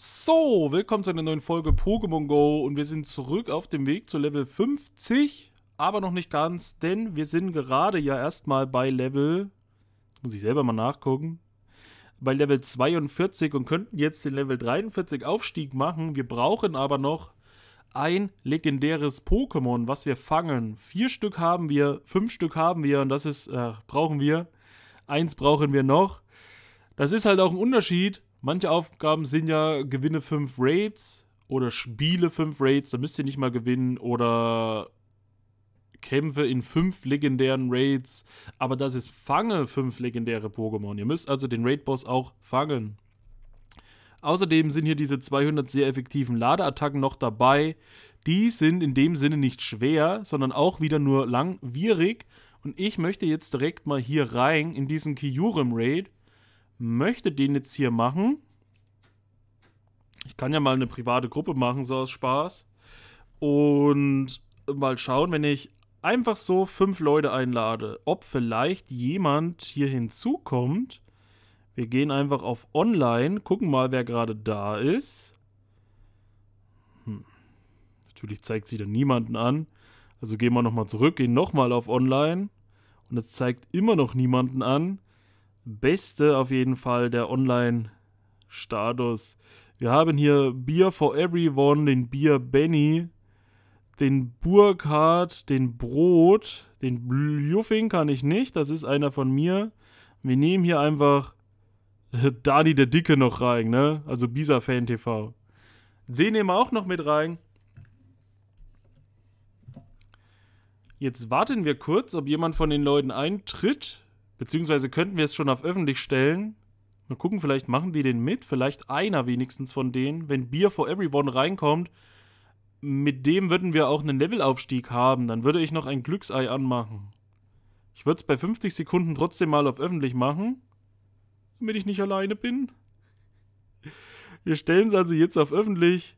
So, willkommen zu einer neuen Folge Pokémon Go und wir sind zurück auf dem Weg zu Level 50, aber noch nicht ganz, denn wir sind gerade ja erstmal bei Level, muss ich selber mal nachgucken, bei Level 42 und könnten jetzt den Level 43 Aufstieg machen. Wir brauchen aber noch ein legendäres Pokémon, was wir fangen. Vier Stück haben wir, fünf Stück haben wir und das ist, äh, brauchen wir. Eins brauchen wir noch. Das ist halt auch ein Unterschied, Manche Aufgaben sind ja, gewinne fünf Raids oder spiele fünf Raids, da müsst ihr nicht mal gewinnen oder kämpfe in fünf legendären Raids. Aber das ist fange fünf legendäre Pokémon. Ihr müsst also den Raid-Boss auch fangen. Außerdem sind hier diese 200 sehr effektiven Ladeattacken noch dabei. Die sind in dem Sinne nicht schwer, sondern auch wieder nur langwierig. Und ich möchte jetzt direkt mal hier rein in diesen Kyurem Raid möchte den jetzt hier machen. Ich kann ja mal eine private Gruppe machen, so aus Spaß. Und mal schauen, wenn ich einfach so fünf Leute einlade, ob vielleicht jemand hier hinzukommt. Wir gehen einfach auf Online, gucken mal, wer gerade da ist. Hm. Natürlich zeigt sich da niemanden an. Also gehen wir nochmal zurück, gehen nochmal auf Online. Und es zeigt immer noch niemanden an. Beste auf jeden Fall der Online-Status. Wir haben hier Beer for Everyone, den Bier Benny, den Burkhardt, den Brot, den Bluffing kann ich nicht, das ist einer von mir. Wir nehmen hier einfach Dani der Dicke noch rein, ne? Also Bisa Fan TV. Den nehmen wir auch noch mit rein. Jetzt warten wir kurz, ob jemand von den Leuten eintritt. Beziehungsweise könnten wir es schon auf öffentlich stellen. Mal gucken, vielleicht machen die den mit. Vielleicht einer wenigstens von denen. Wenn Beer for Everyone reinkommt, mit dem würden wir auch einen Levelaufstieg haben. Dann würde ich noch ein Glücksei anmachen. Ich würde es bei 50 Sekunden trotzdem mal auf öffentlich machen, damit ich nicht alleine bin. Wir stellen es also jetzt auf öffentlich.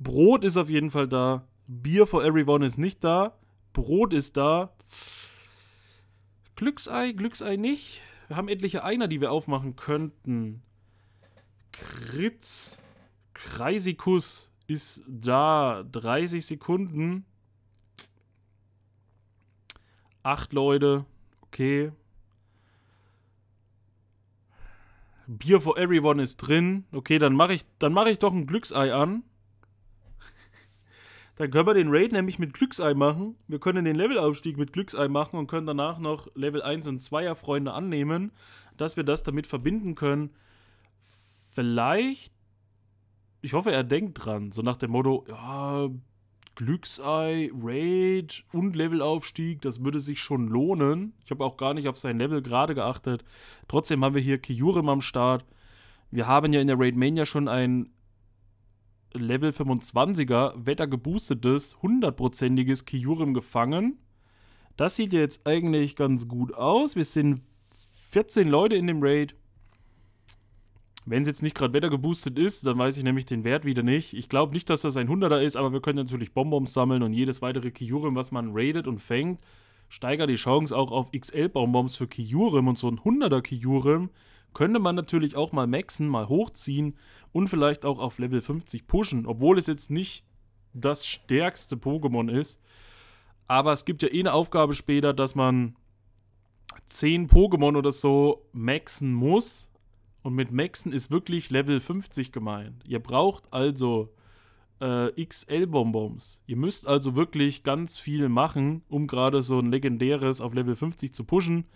Brot ist auf jeden Fall da. Beer for Everyone ist nicht da. Brot ist da. Glücksei, Glücksei nicht. Wir haben etliche Einer, die wir aufmachen könnten. Kritz, Kreisikus ist da. 30 Sekunden. Acht Leute. Okay. Beer for Everyone ist drin. Okay, dann mache ich, mach ich doch ein Glücksei an. Dann können wir den Raid nämlich mit Glücksei machen. Wir können den Levelaufstieg mit Glücksei machen und können danach noch Level 1 und 2er Freunde annehmen, dass wir das damit verbinden können. Vielleicht, ich hoffe, er denkt dran, so nach dem Motto, ja, Glücksei, Raid und Levelaufstieg, das würde sich schon lohnen. Ich habe auch gar nicht auf sein Level gerade geachtet. Trotzdem haben wir hier Kyurem am Start. Wir haben ja in der Raid Mania schon ein Level 25er wettergeboostetes, hundertprozentiges Kyurem gefangen. Das sieht jetzt eigentlich ganz gut aus. Wir sind 14 Leute in dem Raid. Wenn es jetzt nicht gerade wettergeboostet ist, dann weiß ich nämlich den Wert wieder nicht. Ich glaube nicht, dass das ein 100er ist, aber wir können natürlich Bonbons sammeln und jedes weitere Kyurem, was man raidet und fängt, steigert die Chance auch auf XL-Bonbons für Kyurem. Und so ein 100er Kyurem könnte man natürlich auch mal maxen, mal hochziehen und vielleicht auch auf Level 50 pushen, obwohl es jetzt nicht das stärkste Pokémon ist. Aber es gibt ja eh eine Aufgabe später, dass man 10 Pokémon oder so maxen muss. Und mit maxen ist wirklich Level 50 gemeint. Ihr braucht also äh, XL-Bonbons. Ihr müsst also wirklich ganz viel machen, um gerade so ein legendäres auf Level 50 zu pushen.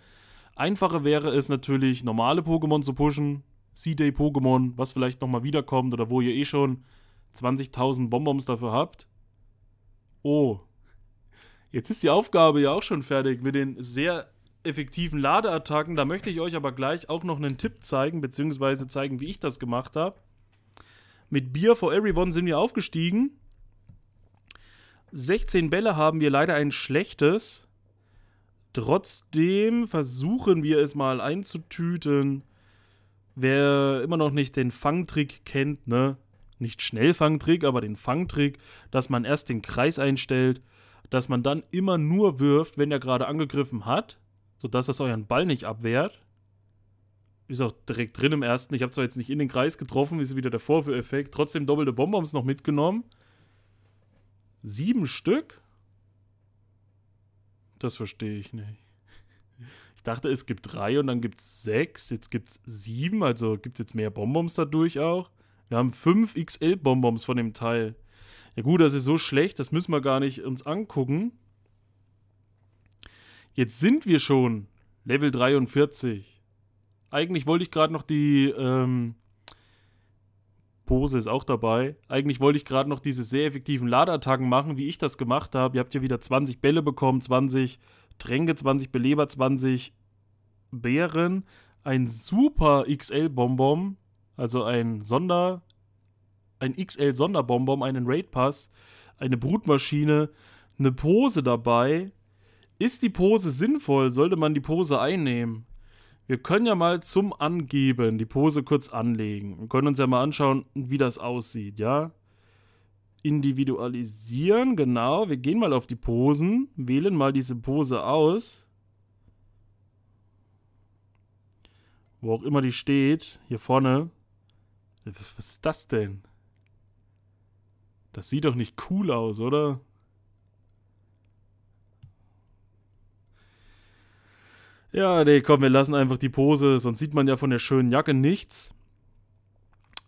Einfacher wäre es natürlich, normale Pokémon zu pushen, C-Day-Pokémon, was vielleicht nochmal wiederkommt oder wo ihr eh schon 20.000 Bonbons dafür habt. Oh, jetzt ist die Aufgabe ja auch schon fertig mit den sehr effektiven Ladeattacken. Da möchte ich euch aber gleich auch noch einen Tipp zeigen, beziehungsweise zeigen, wie ich das gemacht habe. Mit Beer for Everyone sind wir aufgestiegen. 16 Bälle haben wir leider ein schlechtes. Trotzdem versuchen wir es mal einzutüten. Wer immer noch nicht den Fangtrick kennt, ne? Nicht Schnellfangtrick, aber den Fangtrick, dass man erst den Kreis einstellt, dass man dann immer nur wirft, wenn er gerade angegriffen hat, sodass das euren Ball nicht abwehrt. Ist auch direkt drin im ersten. Ich habe zwar jetzt nicht in den Kreis getroffen, ist wieder der Vorführeffekt. Trotzdem doppelte Bonbons noch mitgenommen. Sieben Stück. Das verstehe ich nicht. Ich dachte, es gibt drei und dann gibt es sechs. Jetzt gibt es sieben, also gibt es jetzt mehr Bonbons dadurch auch. Wir haben fünf XL-Bonbons von dem Teil. Ja gut, das ist so schlecht, das müssen wir gar nicht uns angucken. Jetzt sind wir schon Level 43. Eigentlich wollte ich gerade noch die ähm, Pose ist auch dabei. Eigentlich wollte ich gerade noch diese sehr effektiven Ladeattacken machen, wie ich das gemacht habe. Ihr habt ja wieder 20 Bälle bekommen, 20 Tränke, 20 Beleber, 20 Bären, Ein super XL-Bonbon, also ein Sonder, ein XL-Sonderbonbon, einen Raid-Pass, eine Brutmaschine, eine Pose dabei. Ist die Pose sinnvoll? Sollte man die Pose einnehmen? wir können ja mal zum Angeben die Pose kurz anlegen Wir können uns ja mal anschauen, wie das aussieht, ja? Individualisieren, genau. Wir gehen mal auf die Posen, wählen mal diese Pose aus. Wo auch immer die steht, hier vorne. Was, was ist das denn? Das sieht doch nicht cool aus, oder? Ja, nee, komm, wir lassen einfach die Pose, sonst sieht man ja von der schönen Jacke nichts.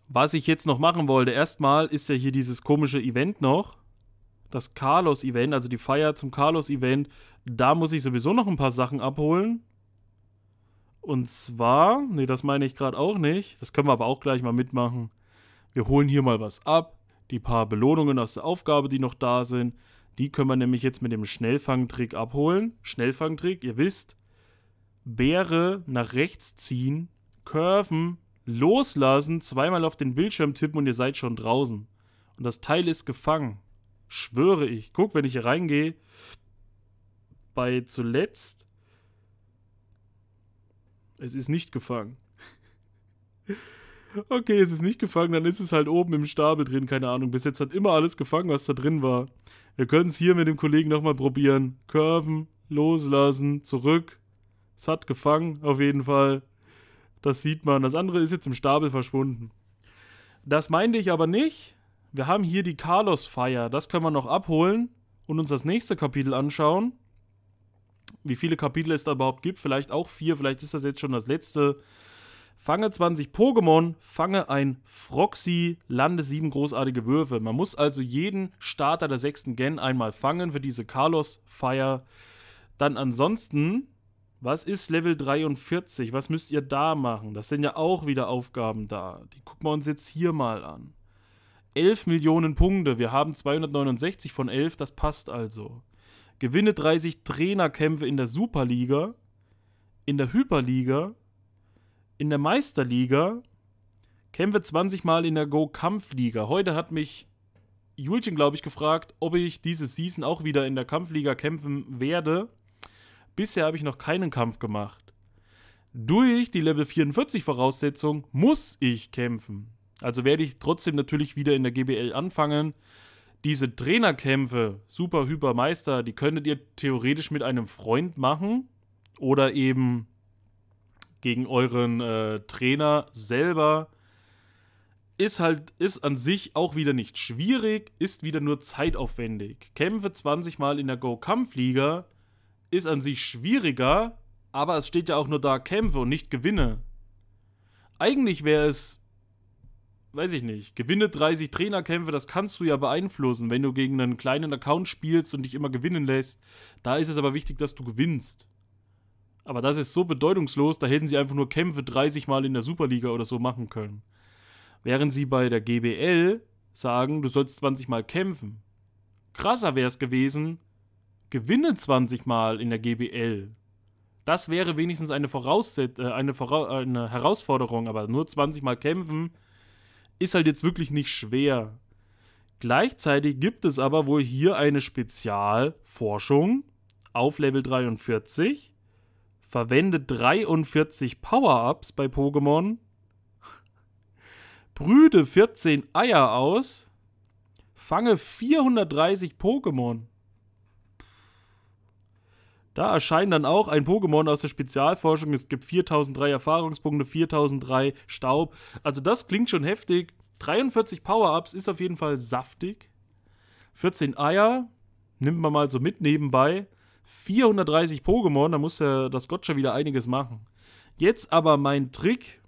Was ich jetzt noch machen wollte, erstmal ist ja hier dieses komische Event noch. Das Carlos-Event, also die Feier zum Carlos-Event. Da muss ich sowieso noch ein paar Sachen abholen. Und zwar, nee, das meine ich gerade auch nicht. Das können wir aber auch gleich mal mitmachen. Wir holen hier mal was ab. Die paar Belohnungen aus der Aufgabe, die noch da sind, die können wir nämlich jetzt mit dem Schnellfangtrick abholen. Schnellfangtrick, ihr wisst, Bäre nach rechts ziehen, curven, loslassen, zweimal auf den Bildschirm tippen und ihr seid schon draußen. Und das Teil ist gefangen. Schwöre ich. Guck, wenn ich hier reingehe, bei zuletzt, es ist nicht gefangen. okay, es ist nicht gefangen, dann ist es halt oben im Stapel drin, keine Ahnung. Bis jetzt hat immer alles gefangen, was da drin war. Wir können es hier mit dem Kollegen nochmal probieren. Curven, loslassen, zurück, es hat gefangen, auf jeden Fall. Das sieht man. Das andere ist jetzt im Stapel verschwunden. Das meinte ich aber nicht. Wir haben hier die Carlos-Feier. Das können wir noch abholen und uns das nächste Kapitel anschauen. Wie viele Kapitel es da überhaupt gibt. Vielleicht auch vier. Vielleicht ist das jetzt schon das letzte. Fange 20 Pokémon, fange ein Froxy, lande sieben großartige Würfe. Man muss also jeden Starter der sechsten Gen einmal fangen für diese Carlos-Feier. Dann ansonsten was ist Level 43? Was müsst ihr da machen? Das sind ja auch wieder Aufgaben da. Die gucken wir uns jetzt hier mal an. 11 Millionen Punkte. Wir haben 269 von 11, das passt also. Gewinne 30 Trainerkämpfe in der Superliga, in der Hyperliga, in der Meisterliga, kämpfe 20 Mal in der Go-Kampfliga. Heute hat mich Julchen, glaube ich, gefragt, ob ich diese Season auch wieder in der Kampfliga kämpfen werde. Bisher habe ich noch keinen Kampf gemacht. Durch die Level 44 Voraussetzung muss ich kämpfen. Also werde ich trotzdem natürlich wieder in der GBL anfangen. Diese Trainerkämpfe, Super, Hyper, Meister, die könntet ihr theoretisch mit einem Freund machen oder eben gegen euren äh, Trainer selber. Ist halt, ist an sich auch wieder nicht schwierig, ist wieder nur zeitaufwendig. Kämpfe 20 Mal in der Go-Kampfliga, liga ist an sich schwieriger, aber es steht ja auch nur da Kämpfe und nicht Gewinne. Eigentlich wäre es, weiß ich nicht, gewinne 30 Trainerkämpfe, das kannst du ja beeinflussen, wenn du gegen einen kleinen Account spielst und dich immer gewinnen lässt. Da ist es aber wichtig, dass du gewinnst. Aber das ist so bedeutungslos, da hätten sie einfach nur Kämpfe 30 Mal in der Superliga oder so machen können. Während sie bei der GBL sagen, du sollst 20 Mal kämpfen. Krasser wäre es gewesen, gewinne 20 Mal in der GBL. Das wäre wenigstens eine, Vorausset äh, eine, äh, eine Herausforderung, aber nur 20 Mal kämpfen ist halt jetzt wirklich nicht schwer. Gleichzeitig gibt es aber wohl hier eine Spezialforschung auf Level 43. Verwende 43 Power-Ups bei Pokémon. Brüde 14 Eier aus. Fange 430 Pokémon. Da erscheinen dann auch ein Pokémon aus der Spezialforschung. Es gibt 4003 Erfahrungspunkte, 4003 Staub. Also das klingt schon heftig. 43 Power-Ups ist auf jeden Fall saftig. 14 Eier nimmt man mal so mit nebenbei. 430 Pokémon, da muss ja das Gott wieder einiges machen. Jetzt aber mein Trick,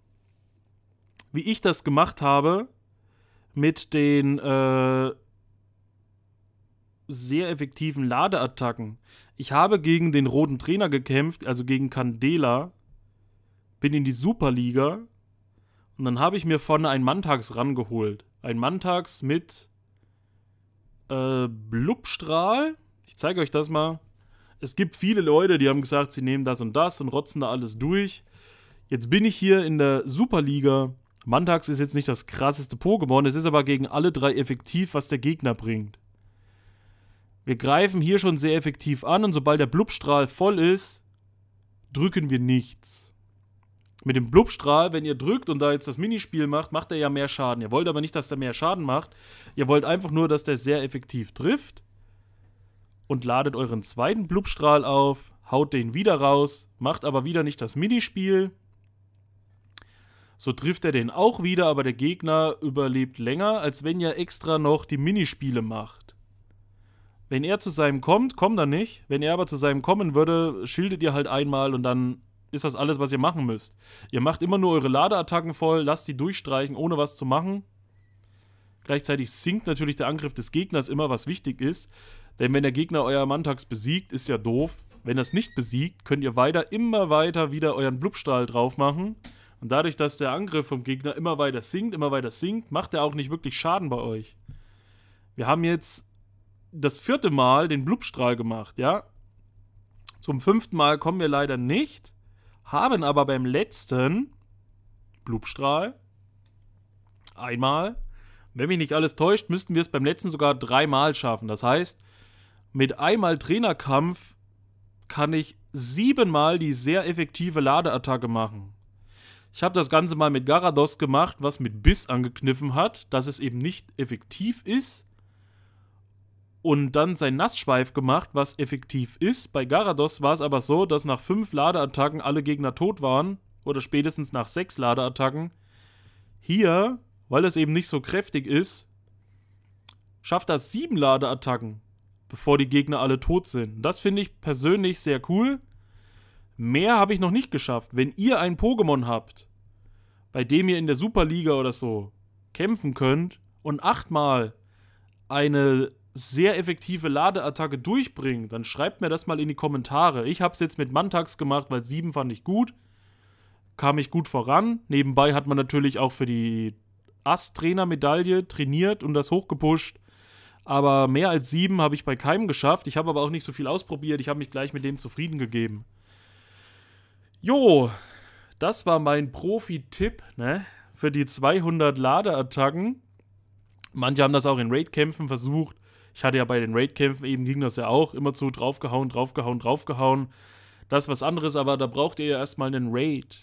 wie ich das gemacht habe mit den äh, sehr effektiven Ladeattacken. Ich habe gegen den roten Trainer gekämpft, also gegen Candela. Bin in die Superliga. Und dann habe ich mir vorne einen Mantax rangeholt. Ein Mantax mit äh, Blubstrahl. Ich zeige euch das mal. Es gibt viele Leute, die haben gesagt, sie nehmen das und das und rotzen da alles durch. Jetzt bin ich hier in der Superliga. Mantax ist jetzt nicht das krasseste Pokémon, es ist aber gegen alle drei effektiv, was der Gegner bringt. Wir greifen hier schon sehr effektiv an und sobald der Blubstrahl voll ist, drücken wir nichts. Mit dem Blubstrahl, wenn ihr drückt und da jetzt das Minispiel macht, macht er ja mehr Schaden. Ihr wollt aber nicht, dass er mehr Schaden macht. Ihr wollt einfach nur, dass der sehr effektiv trifft. Und ladet euren zweiten Blubstrahl auf, haut den wieder raus, macht aber wieder nicht das Minispiel. So trifft er den auch wieder, aber der Gegner überlebt länger, als wenn ihr extra noch die Minispiele macht. Wenn er zu seinem kommt, kommt er nicht. Wenn er aber zu seinem kommen würde, schildet ihr halt einmal und dann ist das alles, was ihr machen müsst. Ihr macht immer nur eure Ladeattacken voll, lasst die durchstreichen, ohne was zu machen. Gleichzeitig sinkt natürlich der Angriff des Gegners immer, was wichtig ist. Denn wenn der Gegner euer Mantax besiegt, ist ja doof. Wenn das nicht besiegt, könnt ihr weiter, immer weiter wieder euren Blubstrahl drauf machen. Und dadurch, dass der Angriff vom Gegner immer weiter sinkt, immer weiter sinkt, macht er auch nicht wirklich Schaden bei euch. Wir haben jetzt das vierte Mal den Blubstrahl gemacht, ja. Zum fünften Mal kommen wir leider nicht, haben aber beim letzten Blubstrahl einmal, wenn mich nicht alles täuscht, müssten wir es beim letzten sogar dreimal schaffen. Das heißt, mit einmal Trainerkampf kann ich siebenmal die sehr effektive Ladeattacke machen. Ich habe das Ganze mal mit Garados gemacht, was mit Biss angekniffen hat, dass es eben nicht effektiv ist, und dann sein Nassschweif gemacht, was effektiv ist. Bei Garados war es aber so, dass nach fünf Ladeattacken alle Gegner tot waren oder spätestens nach sechs Ladeattacken. Hier, weil es eben nicht so kräftig ist, schafft er sieben Ladeattacken, bevor die Gegner alle tot sind. Das finde ich persönlich sehr cool. Mehr habe ich noch nicht geschafft. Wenn ihr ein Pokémon habt, bei dem ihr in der Superliga oder so kämpfen könnt und achtmal eine sehr effektive Ladeattacke durchbringen, dann schreibt mir das mal in die Kommentare. Ich habe es jetzt mit Mantax gemacht, weil 7 fand ich gut. Kam ich gut voran. Nebenbei hat man natürlich auch für die Ast-Trainer-Medaille trainiert und das hochgepusht. Aber mehr als 7 habe ich bei keinem geschafft. Ich habe aber auch nicht so viel ausprobiert. Ich habe mich gleich mit dem zufrieden gegeben. Jo, das war mein Profi-Tipp ne? für die 200 Ladeattacken. Manche haben das auch in Raid-Kämpfen versucht. Ich hatte ja bei den Raid-Kämpfen eben, ging das ja auch, immer zu draufgehauen, draufgehauen, draufgehauen. Das ist was anderes, aber da braucht ihr ja erstmal einen Raid.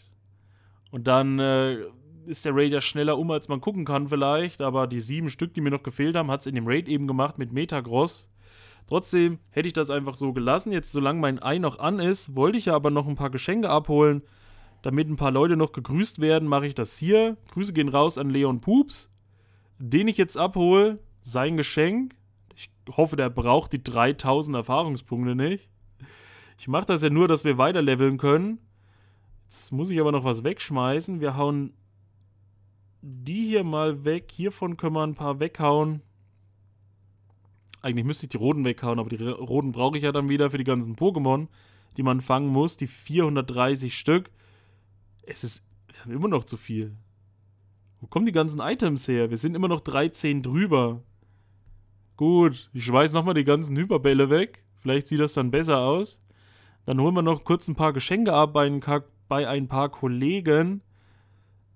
Und dann äh, ist der Raid ja schneller um, als man gucken kann vielleicht, aber die sieben Stück, die mir noch gefehlt haben, hat es in dem Raid eben gemacht mit Metagross. Trotzdem hätte ich das einfach so gelassen. Jetzt, solange mein Ei noch an ist, wollte ich ja aber noch ein paar Geschenke abholen. Damit ein paar Leute noch gegrüßt werden, mache ich das hier. Grüße gehen raus an Leon Pups, den ich jetzt abhole. Sein Geschenk hoffe, der braucht die 3000 Erfahrungspunkte nicht. Ich mache das ja nur, dass wir weiter leveln können. Jetzt muss ich aber noch was wegschmeißen. Wir hauen die hier mal weg. Hiervon können wir ein paar weghauen. Eigentlich müsste ich die roten weghauen, aber die roten brauche ich ja dann wieder für die ganzen Pokémon, die man fangen muss. Die 430 Stück. Es ist wir haben immer noch zu viel. Wo kommen die ganzen Items her? Wir sind immer noch 13 drüber. Gut, ich schmeiß nochmal die ganzen Hyperbälle weg. Vielleicht sieht das dann besser aus. Dann holen wir noch kurz ein paar Geschenke ab bei ein, bei ein paar Kollegen.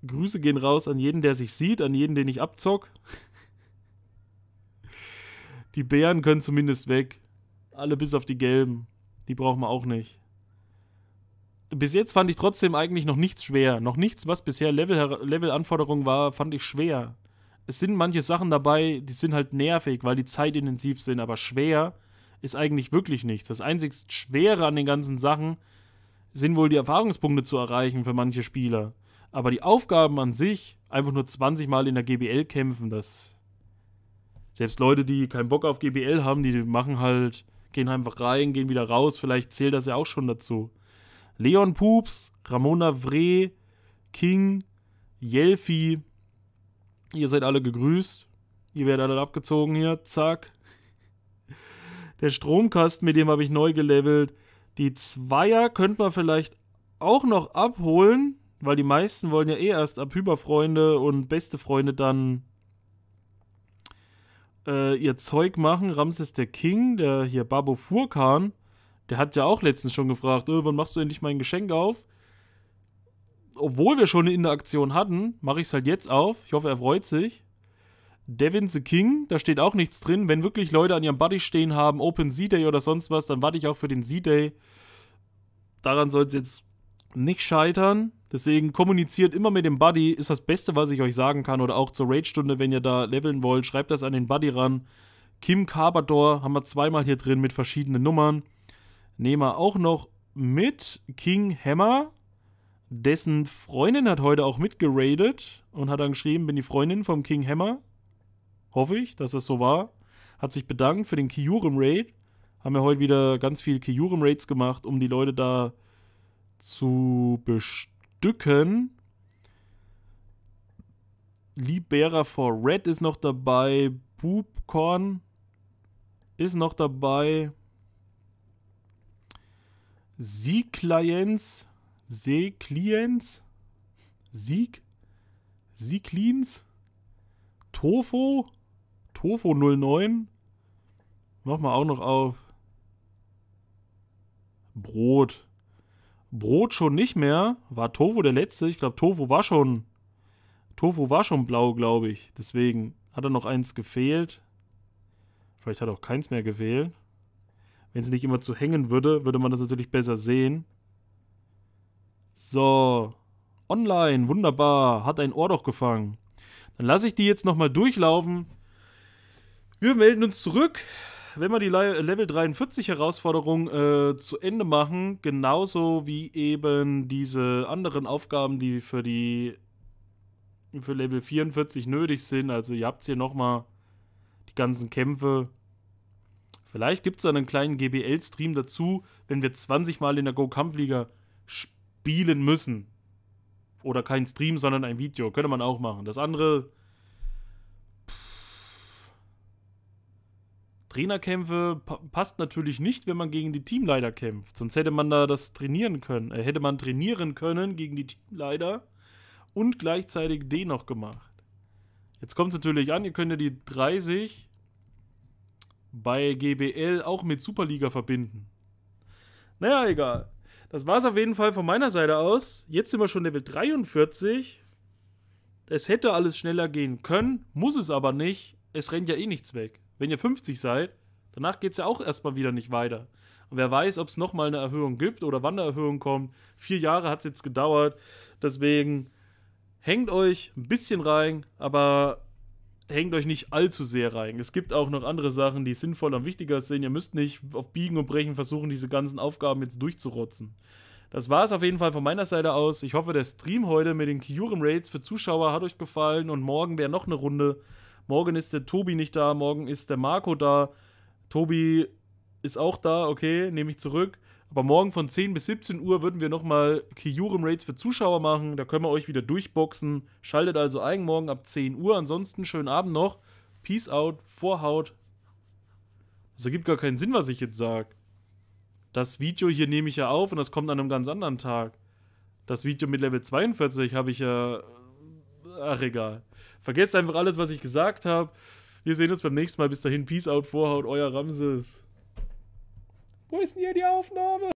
Grüße gehen raus an jeden, der sich sieht, an jeden, den ich abzock. Die Bären können zumindest weg. Alle bis auf die gelben. Die brauchen wir auch nicht. Bis jetzt fand ich trotzdem eigentlich noch nichts schwer. Noch nichts, was bisher Level-Anforderung Level war, fand ich schwer es sind manche Sachen dabei, die sind halt nervig, weil die zeitintensiv sind, aber schwer ist eigentlich wirklich nichts. Das einzig Schwere an den ganzen Sachen sind wohl die Erfahrungspunkte zu erreichen für manche Spieler. Aber die Aufgaben an sich, einfach nur 20 Mal in der GBL kämpfen, das. Selbst Leute, die keinen Bock auf GBL haben, die machen halt, gehen einfach rein, gehen wieder raus, vielleicht zählt das ja auch schon dazu. Leon Pups, Ramona Vre, King, Yelfi, Ihr seid alle gegrüßt. Ihr werdet alle abgezogen hier. Zack. Der Stromkasten, mit dem habe ich neu gelevelt. Die Zweier könnte man vielleicht auch noch abholen, weil die meisten wollen ja eh erst ab Hyperfreunde und beste Freunde dann äh, ihr Zeug machen. Ramses der King, der hier Babo Furkan, der hat ja auch letztens schon gefragt, äh, wann machst du endlich mein Geschenk auf? obwohl wir schon eine Interaktion hatten, mache ich es halt jetzt auf. Ich hoffe, er freut sich. Devin the King, da steht auch nichts drin. Wenn wirklich Leute an ihrem Buddy stehen haben, Open Sea day oder sonst was, dann warte ich auch für den Sea day Daran soll es jetzt nicht scheitern. Deswegen kommuniziert immer mit dem Buddy, ist das Beste, was ich euch sagen kann. Oder auch zur Raid-Stunde, wenn ihr da leveln wollt, schreibt das an den Buddy ran. Kim Carbador haben wir zweimal hier drin mit verschiedenen Nummern. Nehmen wir auch noch mit King Hammer dessen Freundin hat heute auch mitgeradet und hat dann geschrieben, bin die Freundin vom King Hammer. Hoffe ich, dass das so war. Hat sich bedankt für den Kyurem Raid. Haben wir heute wieder ganz viel Kyurem Raids gemacht, um die Leute da zu bestücken. Libera for Red ist noch dabei. Boobcorn ist noch dabei. Sie-Clients Seekliens, Sieg, Sieglins, Tofo, Tofo 09. Machen wir auch noch auf. Brot. Brot schon nicht mehr. War Tofu der letzte? Ich glaube, Tofu war schon. Tofu war schon blau, glaube ich. Deswegen hat er noch eins gefehlt. Vielleicht hat er auch keins mehr gefehlt. Wenn es nicht immer zu hängen würde, würde man das natürlich besser sehen. So, online, wunderbar, hat ein Ohr doch gefangen. Dann lasse ich die jetzt nochmal durchlaufen. Wir melden uns zurück, wenn wir die Level 43 Herausforderung äh, zu Ende machen, genauso wie eben diese anderen Aufgaben, die für die für Level 44 nötig sind. Also ihr habt hier nochmal die ganzen Kämpfe. Vielleicht gibt es einen kleinen GBL-Stream dazu, wenn wir 20 Mal in der Go-Kampfliga spielen spielen müssen. Oder kein Stream, sondern ein Video. Könnte man auch machen. Das andere. Trainerkämpfe passt natürlich nicht, wenn man gegen die Teamleiter kämpft. Sonst hätte man da das trainieren können. Äh, hätte man trainieren können gegen die Teamleiter und gleichzeitig den noch gemacht. Jetzt kommt es natürlich an, ihr könnt ja die 30 bei GBL auch mit Superliga verbinden. Naja, egal. Das war es auf jeden Fall von meiner Seite aus. Jetzt sind wir schon Level 43. Es hätte alles schneller gehen können, muss es aber nicht. Es rennt ja eh nichts weg. Wenn ihr 50 seid, danach geht es ja auch erstmal wieder nicht weiter. Und wer weiß, ob es nochmal eine Erhöhung gibt oder wann eine Erhöhung kommt. Vier Jahre hat es jetzt gedauert. Deswegen hängt euch ein bisschen rein, aber hängt euch nicht allzu sehr rein. Es gibt auch noch andere Sachen, die sinnvoll und wichtiger sind. Ihr müsst nicht auf Biegen und Brechen versuchen, diese ganzen Aufgaben jetzt durchzurotzen. Das war es auf jeden Fall von meiner Seite aus. Ich hoffe, der Stream heute mit den Kyurem Raids für Zuschauer hat euch gefallen und morgen wäre noch eine Runde. Morgen ist der Tobi nicht da, morgen ist der Marco da. Tobi ist auch da, okay, nehme ich zurück. Aber morgen von 10 bis 17 Uhr würden wir nochmal Kyurem Raids für Zuschauer machen. Da können wir euch wieder durchboxen. Schaltet also ein morgen ab 10 Uhr. Ansonsten schönen Abend noch. Peace out, Vorhaut. Das also ergibt gar keinen Sinn, was ich jetzt sage. Das Video hier nehme ich ja auf und das kommt an einem ganz anderen Tag. Das Video mit Level 42 habe ich ja. Ach, egal. Vergesst einfach alles, was ich gesagt habe. Wir sehen uns beim nächsten Mal. Bis dahin, Peace out, Vorhaut, euer Ramses. Wo ist denn hier die Aufnahme?